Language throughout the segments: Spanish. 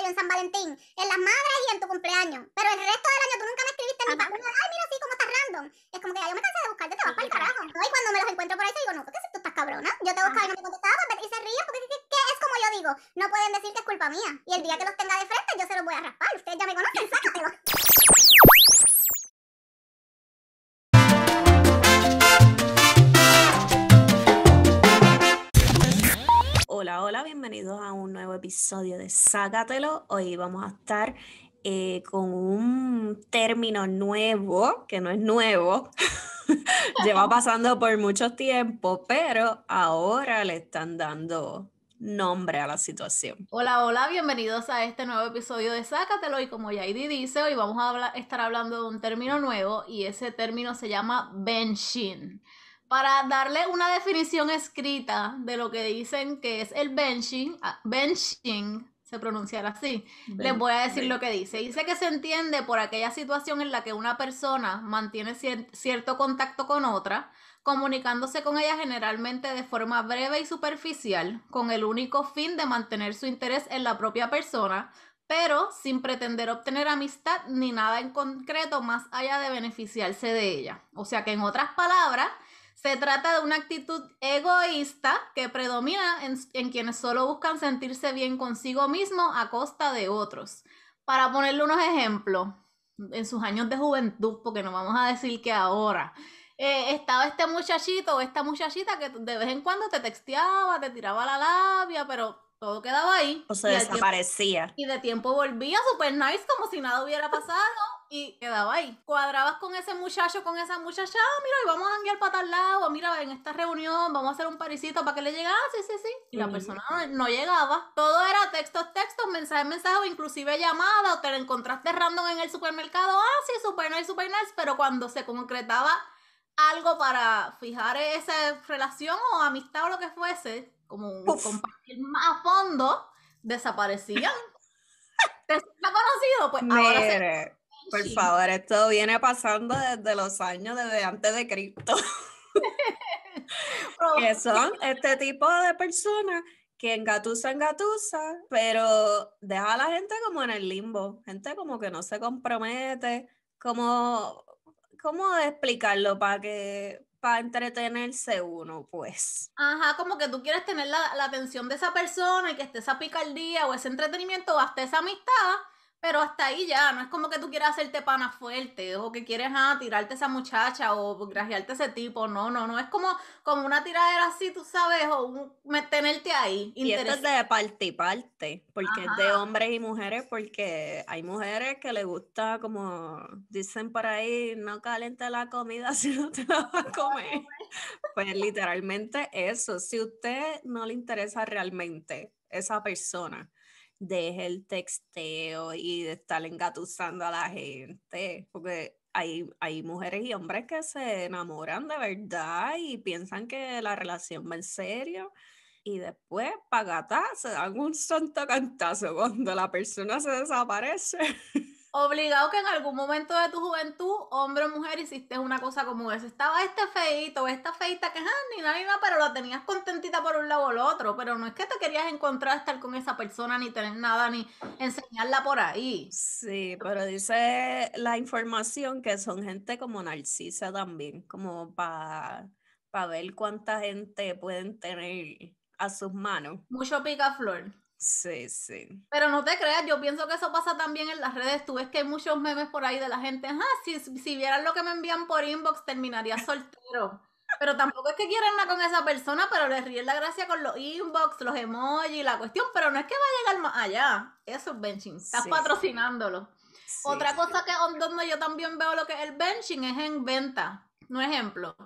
yo, en San Valentín, en las madres y en tu cumpleaños. Pero el resto del año tú nunca me escribiste ni para ay, mira, así Como estás random. es como que yo me cansé de buscarte, te vas para el carajo. Y cuando me los encuentro por ahí, digo, no, ¿qué si tú estás cabrona? Yo te buscaba y no me contestaba, y se ríe porque qué es como yo digo, no pueden decir que es culpa mía. Y el día que los tenga de frente, yo se los voy a raspar. Ustedes ya me conocen, sácatelo. episodio de Sácatelo. Hoy vamos a estar eh, con un término nuevo, que no es nuevo, lleva pasando por mucho tiempo, pero ahora le están dando nombre a la situación. Hola, hola, bienvenidos a este nuevo episodio de Sácatelo y como Yaidi dice, hoy vamos a estar hablando de un término nuevo y ese término se llama Benchin para darle una definición escrita de lo que dicen que es el benching, ah, benching se pronunciará así, les voy a decir lo que dice. Dice que se entiende por aquella situación en la que una persona mantiene cierto contacto con otra, comunicándose con ella generalmente de forma breve y superficial, con el único fin de mantener su interés en la propia persona, pero sin pretender obtener amistad ni nada en concreto más allá de beneficiarse de ella. O sea que en otras palabras, se trata de una actitud egoísta que predomina en, quienes solo buscan sentirse bien consigo mismo a costa de otros. Para ponerle unos ejemplos, en sus años de juventud, porque no vamos a decir que ahora, eh, estaba este muchachito o esta muchachita que de vez en cuando te texteaba, te tiraba la labia, pero todo quedaba ahí. O se desaparecía. y de tiempo volvía super nice, como si nada hubiera pasado, y quedaba ahí. Cuadrabas con ese muchacho, con esa muchacha, ah, mira, y vamos a janguear para tal lado, mira, en esta reunión vamos a hacer un parisito para que le llegara, ah, sí, sí, sí. Y la persona no, llegaba. Todo era textos, textos, mensaje mensajes, inclusive llamada, o te la encontraste random en el supermercado, ah, sí, super nice, super nice, pero cuando se concretaba algo para fijar esa relación o amistad o lo que fuese, como un compartir más a fondo, desaparecían. ¿Te conocido? Pues Por favor, esto viene pasando desde los años, desde antes de Cristo. que son este tipo de personas que engatusa, engatusa, pero deja a la gente como en el limbo, gente como que no se compromete, como, ¿cómo explicarlo para que, para entretenerse uno, pues. Ajá, como que tú quieres tener la, la, atención de esa persona y que esté esa picardía o ese entretenimiento o hasta esa amistad pero hasta ahí ya, no es como que tú quieras hacerte pana fuerte o que quieres ah, tirarte esa muchacha o grajearte ese tipo. No, no, no. Es como, como una tiradera así, tú sabes, o meterte ahí. Y esto es de parte y parte, porque es de hombres y mujeres, porque hay mujeres que le gusta, como dicen por ahí, no caliente la comida si no te vas a comer. pues literalmente eso. Si a usted no le interesa realmente esa persona, deje el texteo y de estar engatusando a la gente, porque hay, mujeres y hombres que se enamoran de verdad y piensan que la relación va en serio y después pagata se dan un santo cantazo cuando la persona se desaparece. Obligado que en algún momento de tu juventud, hombre o mujer, hiciste una cosa como esa. Estaba este feito, esta feita que es ah, ni nada ni nada, pero la tenías contentita por un lado o el otro. Pero no es que te querías encontrar estar con esa persona, ni tener nada, ni enseñarla por ahí. Sí, pero dice la información que son gente como narcisa también, como para pa ver cuánta gente pueden tener a sus manos. Mucho picaflor. Sí, sí. Pero no te creas, yo pienso que eso pasa también en las redes. Tú ves que hay muchos memes por ahí de la gente. Ah, si, vieran lo que me envían por inbox, terminaría soltero. Pero tampoco es que quieran nada con esa persona, pero les ríen la gracia con los inbox, los emojis, la cuestión. Pero no es que va a llegar más allá. Eso es benching. Estás patrocinándolo. Otra cosa que donde yo también veo lo que es el benching es en venta. Un ejemplo.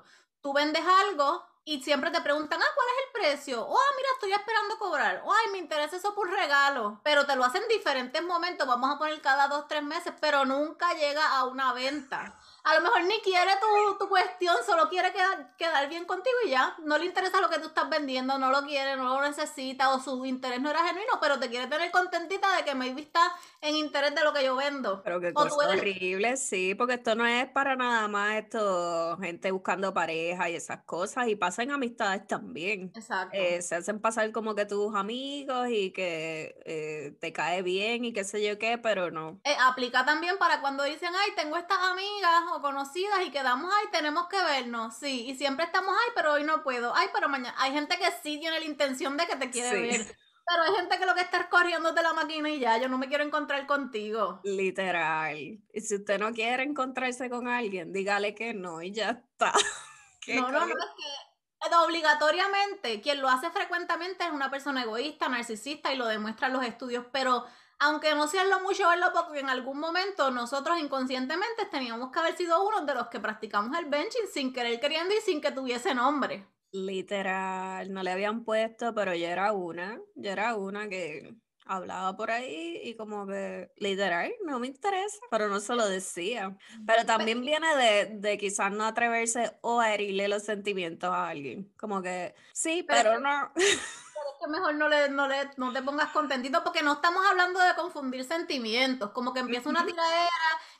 Tú vendes algo, y siempre te preguntan, ah, ¿cuál es el precio? Oh, mira, estoy esperando cobrar. o ay, me interesa eso por regalo. Pero te lo hacen en diferentes momentos, vamos a poner cada dos, tres meses, pero nunca llega a una venta a lo mejor ni quiere tu, cuestión, solo quiere quedar, quedar, bien contigo y ya. No le interesa lo que tú estás vendiendo, no lo quiere, no lo necesita o su interés no era genuino, pero te quiere tener contentita de que me está en interés de lo que yo vendo. Pero que cosa horrible, sí, porque esto no es para nada más esto, gente buscando pareja y esas cosas, y pasan amistades también. Exacto. Eh, se hacen pasar como que tus amigos y que eh, te cae bien y qué sé yo qué, pero no. Eh, aplica también para cuando dicen, ay, tengo estas amigas conocidas y quedamos, ahí, tenemos que vernos, sí, y siempre estamos, ahí, pero hoy no puedo, ay, pero mañana, hay gente que sí tiene la intención de que te quiere ver. Pero hay gente que lo que está corriendo de la máquina y ya, yo no me quiero encontrar contigo. Literal. Y si usted no quiere encontrarse con alguien, dígale que no y ya está. No, no, no, es que eh, obligatoriamente quien lo hace frecuentemente es una persona egoísta, narcisista y lo demuestran los estudios, pero aunque no lo mucho, verlo porque en algún momento nosotros inconscientemente teníamos que haber sido uno de los que practicamos el benching sin querer queriendo y sin que tuviese nombre. Literal, no le habían puesto, pero yo era una, yo era una que hablaba por ahí y como que literal, no me interesa, pero no se lo decía. Pero también viene de, de quizás no atreverse o herirle los sentimientos a alguien, como que sí, pero no. que mejor no, le, no, le, no te pongas contentito porque no estamos hablando de confundir sentimientos, como que empieza una tiradera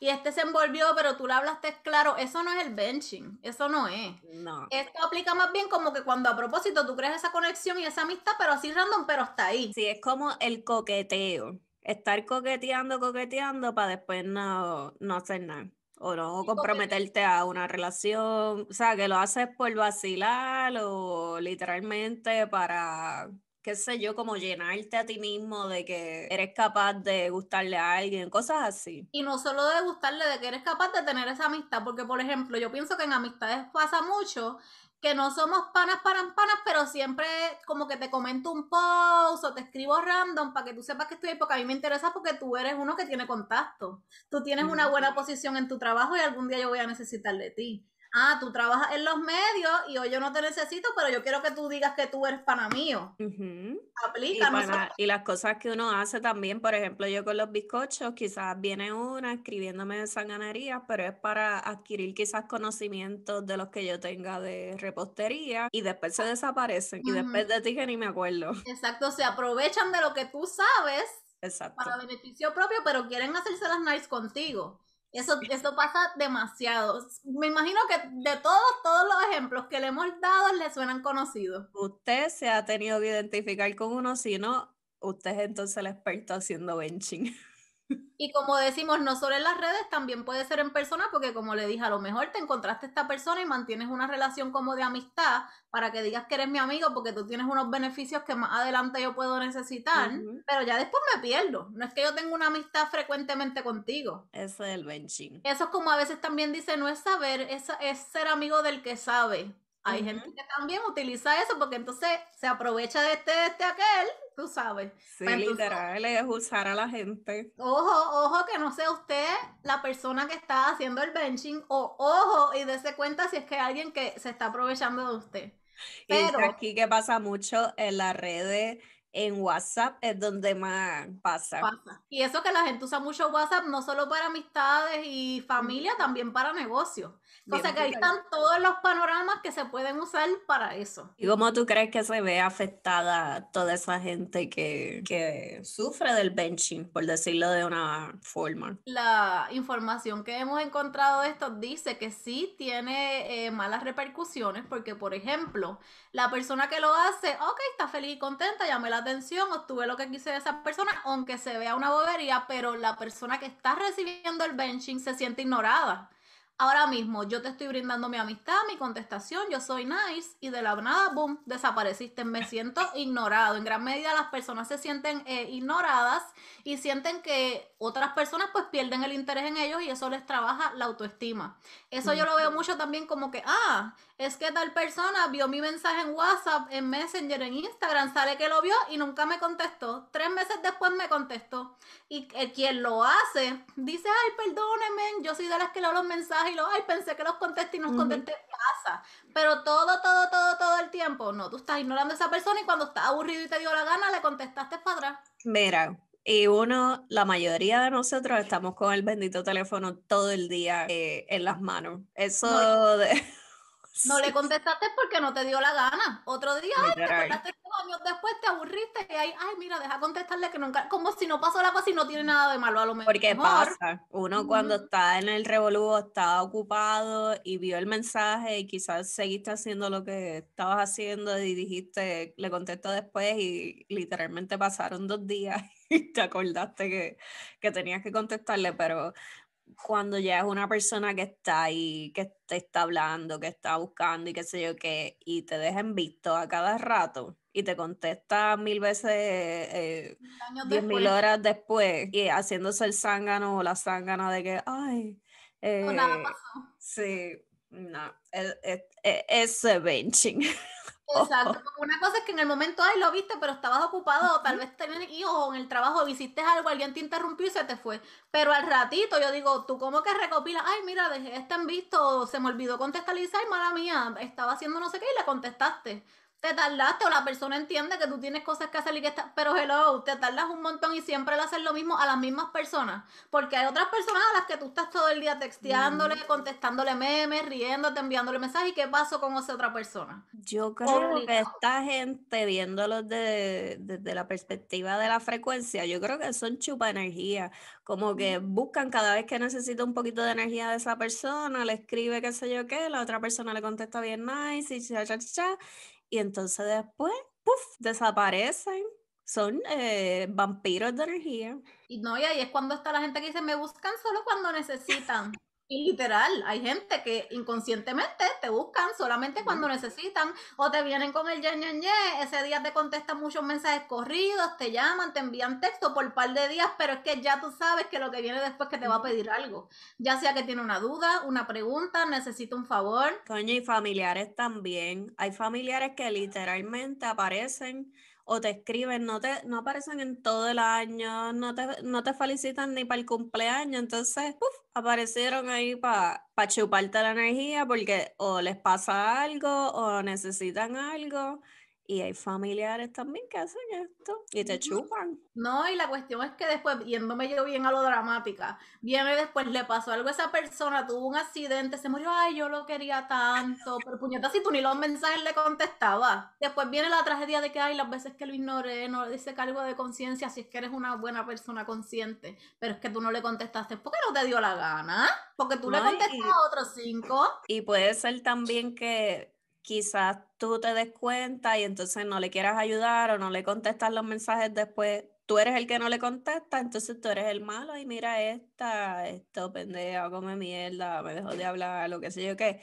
y este se envolvió, pero tú le hablaste claro, eso no es el benching, eso no es. No. Esto aplica más bien como que cuando a propósito tú crees esa conexión y esa amistad, pero así random, pero está ahí. Sí, es como el coqueteo, estar coqueteando, coqueteando para después no, no hacer nada o no o comprometerte a una relación, o sea, que lo haces por vacilar o literalmente para qué sé yo, como llenarte a ti mismo de que eres capaz de gustarle a alguien, cosas así. Y no solo de gustarle, de que eres capaz de tener esa amistad, porque por ejemplo, yo pienso que en amistades pasa mucho que no somos panas para panas, pero siempre como que te comento un post o te escribo random para que tú sepas que estoy ahí, porque a mí me interesa porque tú eres uno que tiene contacto. Tú tienes una buena posición en tu trabajo y algún día yo voy a necesitar de ti ah, tú trabajas en los medios y hoy yo no te necesito, pero yo quiero que tú digas que tú eres pana mío. Y, las cosas que uno hace también, por ejemplo, yo con los bizcochos, quizás viene una escribiéndome de sanganería, pero es para adquirir quizás conocimientos de los que yo tenga de repostería y después se desaparecen y después de ti que ni me acuerdo. Exacto, se aprovechan de lo que tú sabes para beneficio propio, pero quieren hacerse las nice contigo. Eso, eso pasa demasiado. Me imagino que de todos, todos los ejemplos que le hemos dado le suenan conocidos. Usted se ha tenido que identificar con uno, si no, usted es entonces el experto haciendo benching. Y como decimos, no solo en las redes, también puede ser en persona, porque como le dije, a lo mejor te encontraste esta persona y mantienes una relación como de amistad para que digas que eres mi amigo, porque tú tienes unos beneficios que más adelante yo puedo necesitar, pero ya después me pierdo. No es que yo tenga una amistad frecuentemente contigo. Eso es el benching. Eso es como a veces también dice, no es saber, es ser amigo del que sabe. Hay gente que también utiliza eso porque entonces se aprovecha de este, de este, aquel, tú sabes. Sí, pues literal, es usar a la gente. Ojo, ojo, que no sea usted la persona que está haciendo el benching, o ojo, y dése cuenta si es que alguien que se está aprovechando de usted. Pero, y aquí que pasa mucho en las redes en WhatsApp es donde más pasa. Y eso que la gente usa mucho WhatsApp, no solo para amistades y familia, también para negocios. O sea que ahí están todos los panoramas que se pueden usar para eso. ¿Y cómo tú crees que se ve afectada toda esa gente que, sufre del benching, por decirlo de una forma? La información que hemos encontrado esto dice que sí tiene eh, malas repercusiones, porque por ejemplo, la persona que lo hace, ok, está feliz y contenta, ya me la atención, obtuve lo que quise de esa persona, aunque se vea una bobería, pero la persona que está recibiendo el benching se siente ignorada. Ahora mismo yo te estoy brindando mi amistad, mi contestación, yo soy nice y de la nada, boom, desapareciste. Me siento ignorado. En gran medida las personas se sienten eh, ignoradas y sienten que otras personas pues pierden el interés en ellos y eso les trabaja la autoestima. Eso yo lo veo mucho también como que, ah, es que tal persona vio mi mensaje en WhatsApp, en Messenger, en Instagram, sale que lo vio y nunca me contestó. Tres meses después me contestó. Y eh, quien lo hace dice, ay, perdónenme, yo soy de las que leo los mensajes y pensé que los contesté y nos los contesté, pasa. Pero todo, todo, todo, todo el tiempo, no, tú estás ignorando a esa persona y cuando está aburrido y te dio la gana, le contestaste para atrás. Mira, y uno, la mayoría de nosotros estamos con el bendito teléfono todo el día eh, en las manos. Eso de... No le contestaste porque no te dio la gana. Otro día, te años después, te aburriste y ahí, ay, mira, deja contestarle que nunca, como si no pasó la cosa y no tiene nada de malo a lo mejor. Porque pasa, uno cuando está en el revolú, está ocupado y vio el mensaje y quizás seguiste haciendo lo que estabas haciendo y dijiste, le contesto después y literalmente pasaron dos días y te acordaste que, que tenías que contestarle, pero cuando ya es una persona que está ahí, que te está hablando, que está buscando y qué sé yo qué, y te dejan visto a cada rato y te contesta mil veces, eh, diez mil horas después, y haciéndose el zángano o la zángana de que, ay, es, eh, e, e, e, es benching. Exacto, una cosa es que en el momento, ay, lo viste, pero estabas ocupado, tal vez tenías hijos o en el trabajo, hiciste algo, alguien te interrumpió y se te fue. Pero al ratito yo digo, tú como que recopilas, ay, mira, dejé este han visto, se me olvidó contestar y mala mía, estaba haciendo no sé qué y le contestaste te tardaste o la persona entiende que tú tienes cosas que hacer y que estás, pero hello, te tardas un montón y siempre le haces lo mismo a las mismas personas, porque hay otras personas a las que tú estás todo el día texteándole, contestándole memes, riéndote, enviándole mensajes y qué pasó con esa otra persona. Yo creo que esta gente viéndolo desde, la perspectiva de la frecuencia, yo creo que son chupa energía, como que buscan cada vez que necesita un poquito de energía de esa persona, le escribe qué sé yo qué, la otra persona le contesta bien nice y cha cha cha y entonces después, desaparecen. Son eh, vampiros de energía. Y no, y ahí es cuando está la gente que dice, me buscan solo cuando necesitan. Y Literal, hay gente que inconscientemente te buscan solamente cuando necesitan o te vienen con el ye, ye, ese día te contestan muchos mensajes corridos, te llaman, te envían texto por un par de días, pero es que ya tú sabes que lo que viene después que te va a pedir algo, ya sea que tiene una duda, una pregunta, necesita un favor. Coño, y familiares también, hay familiares que literalmente aparecen o te escriben, no, te, no aparecen en todo el año, no te, no te felicitan ni para el cumpleaños, entonces uf, aparecieron ahí para chuparte la energía porque o les pasa algo o necesitan algo. Y hay familiares también que hacen esto y te chupan. No, y la cuestión es que después, yéndome yo bien a lo dramática, viene después, le pasó algo a esa persona, tuvo un accidente, se murió, ay, yo lo quería tanto, pero puñetas, si tú ni los mensajes le contestabas. Después viene la tragedia de que, ay, las veces que lo ignoré, no le dice cargo de conciencia, si es que eres una buena persona consciente, pero es que tú no le contestaste, ¿por qué no te dio la gana? Porque tú le contestas a otros cinco. Y puede ser también que quizás tú te des cuenta y entonces no le quieras ayudar o no le contestas los mensajes después. Tú eres el que no le contesta, entonces tú eres el malo y mira esta, esto pendejo, come mierda, me dejó de hablar, lo que sé yo qué.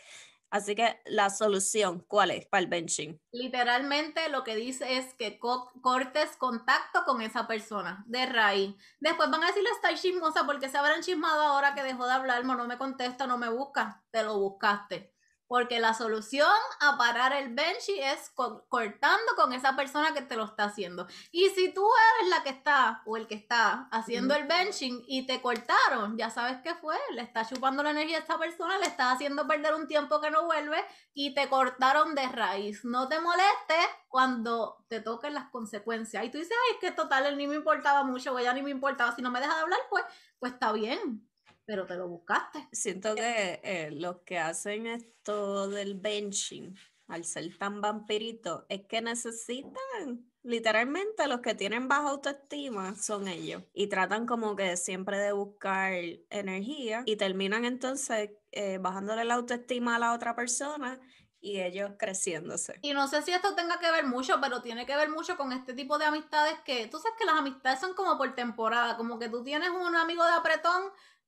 Así que la solución, ¿cuál es para el benching? Literalmente lo que dice es que cortes contacto con esa persona de raíz. Después van a decirle está chismosa porque se habrán chismado ahora que dejó de hablar, no me contesta, no me busca, te lo buscaste. Porque la solución a parar el benching es cortando con esa persona que te lo está haciendo. Y si tú eres la que está o el que está haciendo el benching y te cortaron, ya sabes qué fue, le está chupando la energía a esta persona, le está haciendo perder un tiempo que no vuelve y te cortaron de raíz. No te molestes cuando te toquen las consecuencias. Y tú dices, ay, es que total, ni me importaba mucho, o ella ni me importaba, si no me deja de hablar, pues, pues está bien pero te lo buscaste. Siento que eh, los que hacen esto del benching, al ser tan vampirito, es que necesitan literalmente los que tienen baja autoestima son ellos y tratan como que siempre de buscar energía y terminan entonces eh, bajándole la autoestima a la otra persona y ellos creciéndose. Y no sé si esto tenga que ver mucho, pero tiene que ver mucho con este tipo de amistades que tú sabes que las amistades son como por temporada, como que tú tienes un amigo de apretón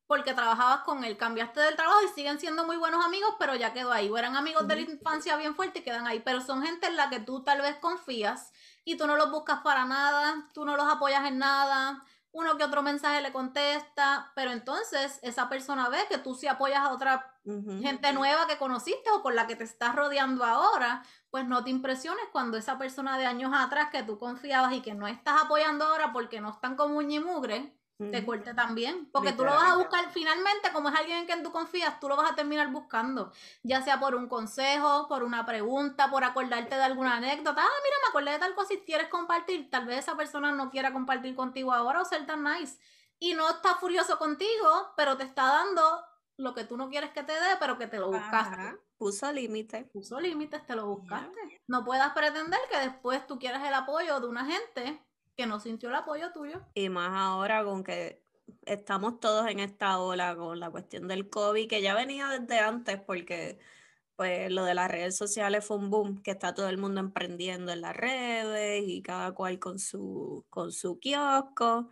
porque trabajabas con él, cambiaste del trabajo y siguen siendo muy buenos amigos, pero ya quedó ahí. O eran amigos de la infancia bien fuerte y quedan ahí, pero son gente en la que tú tal vez confías y tú no los buscas para nada, tú no los apoyas en nada, uno que otro mensaje le contesta, pero entonces esa persona ve que tú sí apoyas a otra gente nueva que conociste o con la que te estás rodeando ahora, pues no te impresiones cuando esa persona de años atrás que tú confiabas y que no estás apoyando ahora porque no están como un y mugre, te corte también. Porque tú lo vas a buscar, finalmente, como es alguien en quien tú confías, tú lo vas a terminar buscando. Ya sea por un consejo, por una pregunta, por acordarte de alguna anécdota. Ah, mira, me acordé de tal cosa si quieres compartir. Tal vez esa persona no quiera compartir contigo ahora o ser tan nice. Y no está furioso contigo, pero te está dando lo que tú no quieres que te dé, pero que te lo buscaste. Puso límites. Puso límites, te lo buscaste. No puedas pretender que después tú quieras el apoyo de una gente que no sintió el apoyo tuyo. Y más ahora con que estamos todos en esta ola con la cuestión del COVID, que ya venía desde antes porque pues lo de las redes sociales fue un boom, que está todo el mundo emprendiendo en las redes y cada cual con su, con su kiosco.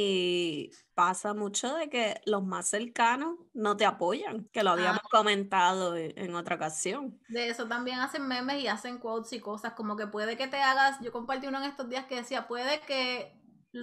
Y pasa mucho de que los más cercanos no te apoyan, que lo habíamos ah. comentado e, en otra ocasión. De eso también hacen memes y hacen quotes y cosas, como que puede que te hagas, yo compartí uno en estos días que decía, puede que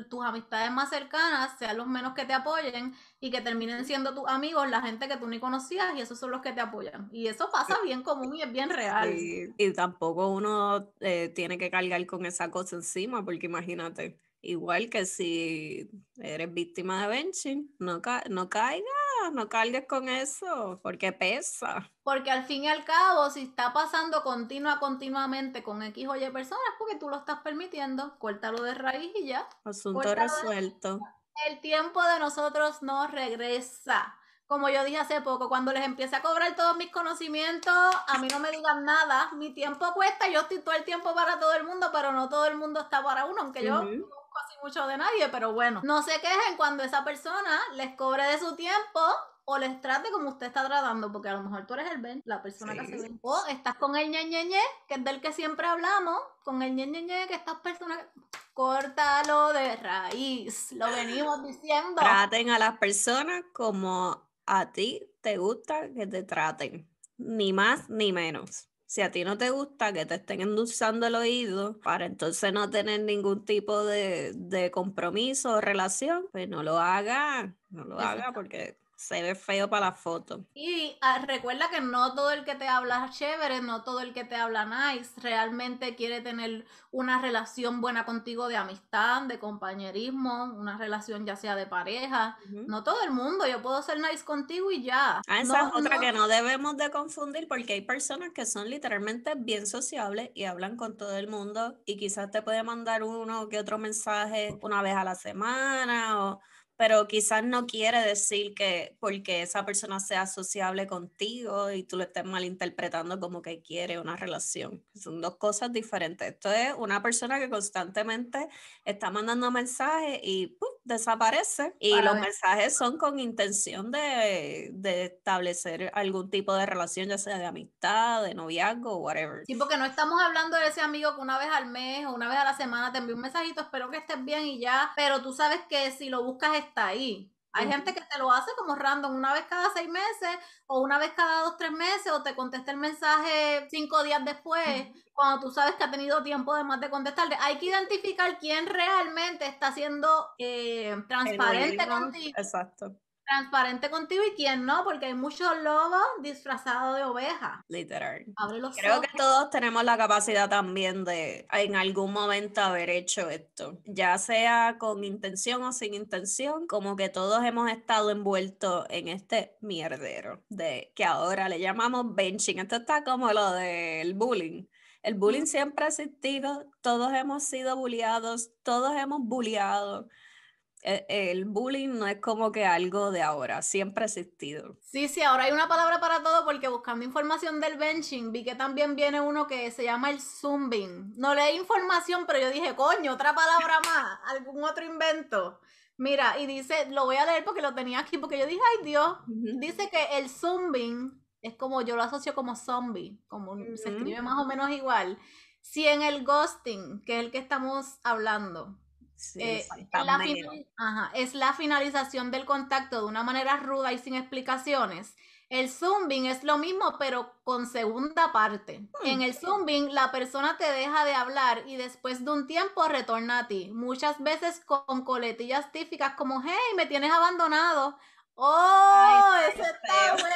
tus amistades más cercanas sean los menos que te apoyen y que terminen siendo tus amigos la gente que tú ni conocías y esos son los que te apoyan. Y eso pasa bien común y es bien real. Y, tampoco uno eh, tiene que cargar con esa cosa encima, porque imagínate Igual que si eres víctima de benching, no, ca no caigas, no cargues con eso, porque pesa. Porque al fin y al cabo, si está pasando continua, continuamente con X o Y personas, porque tú lo estás permitiendo, cuéntalo de raíz y ya. Asunto resuelto. El tiempo de nosotros no regresa. Como yo dije hace poco, cuando les empiece a cobrar todos mis conocimientos, a mí no me digan nada. Mi tiempo cuesta, yo estoy todo el tiempo para todo el mundo, pero no todo el mundo está para uno, aunque yo así mucho de nadie, pero bueno, no se quejen cuando esa persona les cobre de su tiempo o les trate como usted está tratando, porque a lo mejor tú eres el Ben, la persona que hace Ben. O estás con el ñeñeñe que es del que siempre hablamos, con el ñeñeñe que estas personas. Córtalo de raíz, lo venimos diciendo. Traten a las personas como a ti te gusta que te traten, ni más ni menos. Si a ti no te gusta que te estén endulzando el oído para entonces no tener ningún tipo de, compromiso o relación, pues no lo haga, no lo haga porque se ve feo para la foto. Y ah, recuerda que no todo el que te habla chévere, no todo el que te habla nice, realmente quiere tener una relación buena contigo de amistad, de compañerismo, una relación ya sea de pareja. No todo el mundo, yo puedo ser nice contigo y ya. Ah, esa es otra que no debemos de confundir porque hay personas que son literalmente bien sociables y hablan con todo el mundo y quizás te puede mandar uno que otro mensaje una vez a la semana o pero quizás no quiere decir que porque esa persona sea sociable contigo y tú lo estés malinterpretando como que quiere una relación. Son dos cosas diferentes. Esto es una persona que constantemente está mandando mensajes y ¡pum! desaparece y los mensajes son con intención de, de, establecer algún tipo de relación, ya sea de amistad, de noviazgo, whatever. Sí, porque no estamos hablando de ese amigo que una vez al mes o una vez a la semana te envía un mensajito, espero que estés bien y ya, pero tú sabes que si lo buscas está ahí. Hay gente que te lo hace como random, una vez cada seis meses o una vez cada dos, tres meses o te contesta el mensaje cinco días después, cuando tú sabes que ha tenido tiempo de más de contestarle. Hay que identificar quién realmente está siendo eh, transparente contigo. Exacto transparente contigo y quién no, porque hay muchos lobos disfrazados de ovejas. Literal. Creo que todos tenemos la capacidad también de en algún momento haber hecho esto, ya sea con intención o sin intención, como que todos hemos estado envueltos en este mierdero de que ahora le llamamos benching. Esto está como lo del bullying. El bullying siempre ha existido, todos hemos sido bulliados, todos hemos bulliado e, el bullying no es como que algo de ahora, siempre ha existido. Sí, sí, ahora hay una palabra para todo porque buscando información del benching vi que también viene uno que se llama el zumbing. No leí información, pero yo dije, coño, otra palabra más, algún otro invento. Mira, y dice, lo voy a leer porque lo tenía aquí, porque yo dije, ay Dios, dice que el zumbing es como, yo lo asocio como zombie, como se mm. escribe más o menos igual. Si en el ghosting, que es el que estamos hablando, eh, es la finalización del contacto de una manera ruda y sin explicaciones. El zooming es lo mismo, pero con segunda parte. Mm, en el zooming, la persona te deja de hablar y después de un tiempo retorna a ti. Muchas veces con coletillas típicas como, hey, me tienes abandonado. Oh, ese está bueno.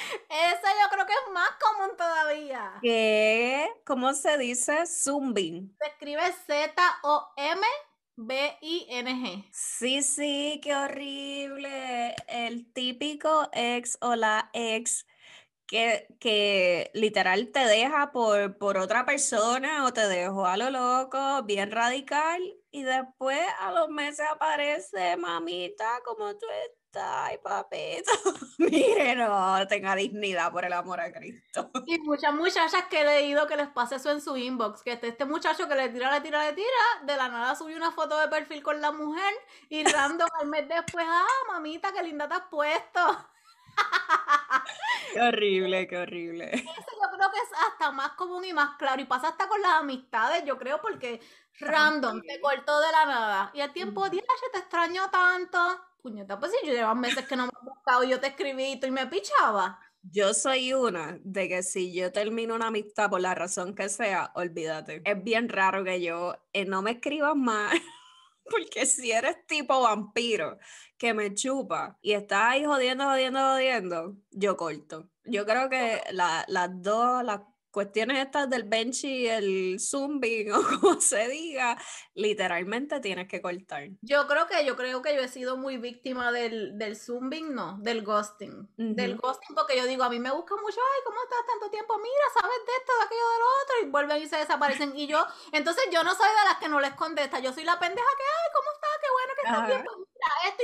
Ese yo creo que es más común todavía. ¿Qué? ¿Cómo se dice zooming? Se escribe Z-O-M B-I-N-G. Sí, sí, qué horrible. El típico ex o la ex que, literal te deja por, por otra persona o te dejó a lo loco, bien radical, y después a los meses aparece, mamita, ¿cómo tú estás? papito. Miren, no, tenga dignidad por el amor a Cristo. Y muchas muchachas que he leído que les pase eso en su inbox, que este, este, muchacho que le tira, le tira, le tira, de la nada subió una foto de perfil con la mujer y random al mes después, ah, mamita, qué linda te has puesto. qué horrible, qué horrible. creo que es hasta más común y más claro. Y pasa hasta con las amistades, yo creo, porque random te cortó de la nada. Y al tiempo, mm. día te extraño tanto. Puñeta, pues si yo llevo meses que no me has buscado y yo te escribí y y me pichaba. Yo soy una de que si yo termino una amistad por la razón que sea, olvídate. Es bien raro que yo eh, no me escribas más. Porque si eres tipo vampiro que me chupa y estás ahí jodiendo, jodiendo, jodiendo, yo corto. Yo creo que la, las dos, las cuestiones estas del bench y el zumbing o como se diga, literalmente tienes que cortar. Yo creo que yo creo que yo he sido muy víctima del, del no, del ghosting. Del ghosting porque yo digo, a mí me buscan mucho, ay, ¿cómo estás tanto tiempo? Mira, sabes de esto, de aquello, del otro, y vuelven y se desaparecen. Y yo, entonces yo no soy de las que no les contesta, yo soy la pendeja que, ay, ¿cómo estás? Qué bueno que estás bien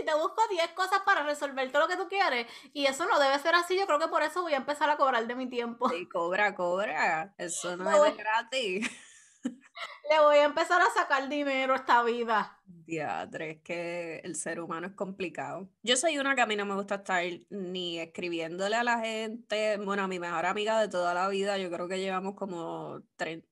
y te busco 10 cosas para resolver todo lo que tú quieres. Y eso no debe ser así. Yo creo que por eso voy a empezar a cobrar de mi tiempo. Sí, cobra, cobra. Eso no. es gratis. Le voy a empezar a sacar dinero a esta vida. Diadre, es que el ser humano es complicado. Yo soy una que a mí no me gusta estar ni escribiéndole a la gente. Bueno, a mi mejor amiga de toda la vida, yo creo que llevamos como 30,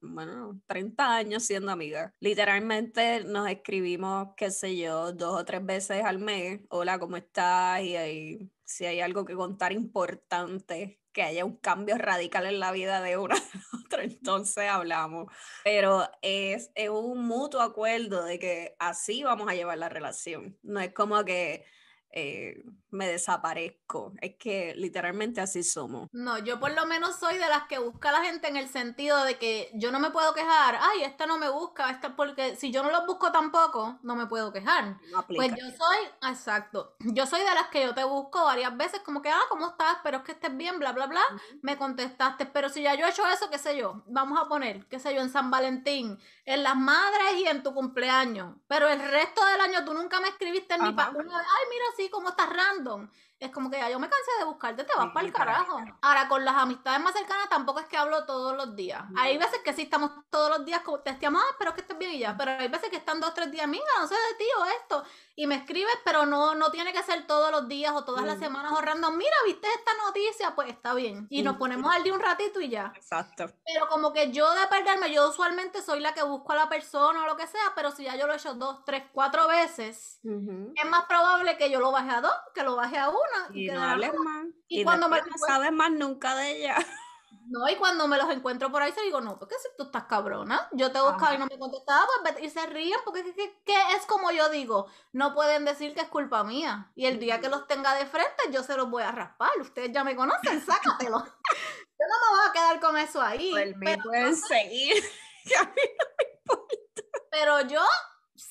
30 años siendo amigas. Literalmente nos escribimos, qué sé yo, dos o tres veces al mes. Hola, ¿cómo estás? Y si hay algo que contar importante, que haya un cambio radical en la vida de una entonces hablamos, pero es, un mutuo acuerdo de que así vamos a llevar la relación. No es como que eh, me desaparezco. Es que literalmente así somos. No, yo por lo menos soy de las que busca la gente en el sentido de que yo no me puedo quejar. Ay, esta no me busca, esta porque si yo no los busco tampoco, no me puedo quejar. pues yo soy, exacto. Yo soy de las que yo te busco varias veces, como que, ah, ¿cómo estás? pero es que estés bien, bla, bla, bla. Me contestaste, pero si ya yo he hecho eso, qué sé yo, vamos a poner, qué sé yo, en San Valentín, en las madres y en tu cumpleaños. Pero el resto del año tú nunca me escribiste en mi página, ay, mira, sí, ¿cómo estás, rando 懂。Es como que ya yo me cansé de buscarte, te vas para el carajo. Ahora, con las amistades más cercanas tampoco es que hablo todos los días. Hay veces que sí estamos todos los días como testeamos, ah, pero que estés bien y ya. Pero hay veces que están dos, tres días, minga, no sé de ti o esto. Y me escribes, pero no, no tiene que ser todos los días o todas las semanas ahorrando, Mira, viste esta noticia, pues está bien. Y nos ponemos al día un ratito y ya. Exacto. Pero como que yo de perderme, yo usualmente soy la que busco a la persona o lo que sea, pero si ya yo lo he hecho dos, tres, cuatro veces, es más probable que yo lo baje a dos, que lo baje a uno y no más. Y, cuando me no sabes más nunca de ella. No, y cuando me los encuentro por ahí, se digo, no, porque si tú estás cabrona, yo te buscaba y no me contestaba, pues, y se ríen, porque que, es como yo digo, no pueden decir que es culpa mía. Y el día que los tenga de frente, yo se los voy a raspar. Ustedes ya me conocen, sácatelo. yo no me voy a quedar con eso ahí. Pues me pueden seguir, que a mí no me importa. Pero yo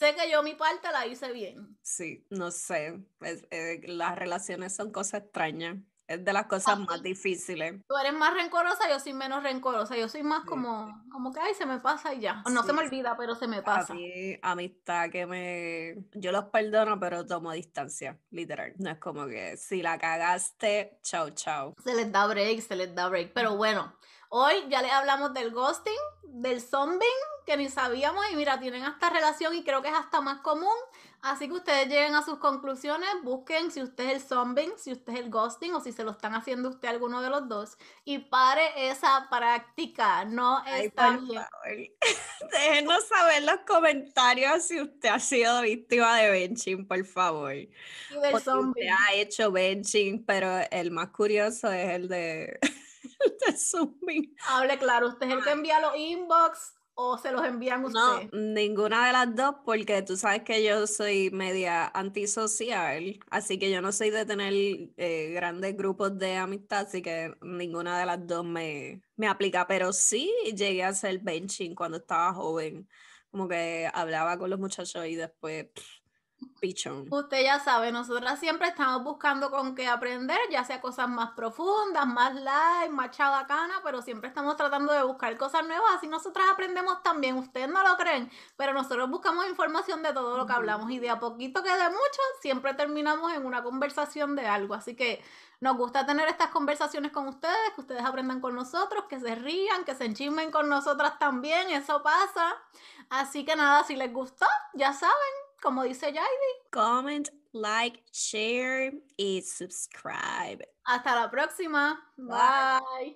sé que yo mi parte la hice bien. Sí, no sé. Eh, las relaciones son cosas extrañas. Es de las cosas más difíciles. Tú eres más rencorosa, yo soy menos rencorosa. Yo soy más como, como que, ay, se me pasa y ya. No se me olvida, pero se me pasa. A mí, amistad que me... Yo los perdono, pero tomo distancia, literal. No es como que si la cagaste, chao, chao. Se les da break, se les da break. Pero bueno, Hoy ya les hablamos del ghosting, del zombing, que ni sabíamos y mira, tienen hasta relación y creo que es hasta más común. Así que ustedes lleguen a sus conclusiones, busquen si usted es el zombing, si usted es el ghosting o si se lo están haciendo usted alguno de los dos y pare esa práctica, no es está bien. Déjenos saber en los comentarios si usted ha sido víctima de benching, por favor. Si usted ha hecho benching, pero el más curioso es el de de Hable claro, usted es el que envía los inbox o se los envían usted? No, ninguna de las dos, porque tú sabes que yo soy media antisocial, así que yo no soy de tener eh, grandes grupos de amistad, así que ninguna de las dos me, me aplica, pero sí llegué a hacer benching cuando estaba joven, como que hablaba con los muchachos y después... Usted ya sabe, nosotras siempre estamos buscando con qué aprender, ya sea cosas más profundas, más light, más chavacana pero siempre estamos tratando de buscar cosas nuevas, Y nosotras aprendemos también, ustedes no lo creen, pero nosotros buscamos información de todo lo que hablamos y de a poquito que de mucho, siempre terminamos en una conversación de algo, así que nos gusta tener estas conversaciones con ustedes, que ustedes aprendan con nosotros, que se rían, que se enchimen con nosotras también, eso pasa. Así que nada, si les gustó, ya saben, como dice Jaidi. Comment, like, share y subscribe. Hasta la próxima. Bye.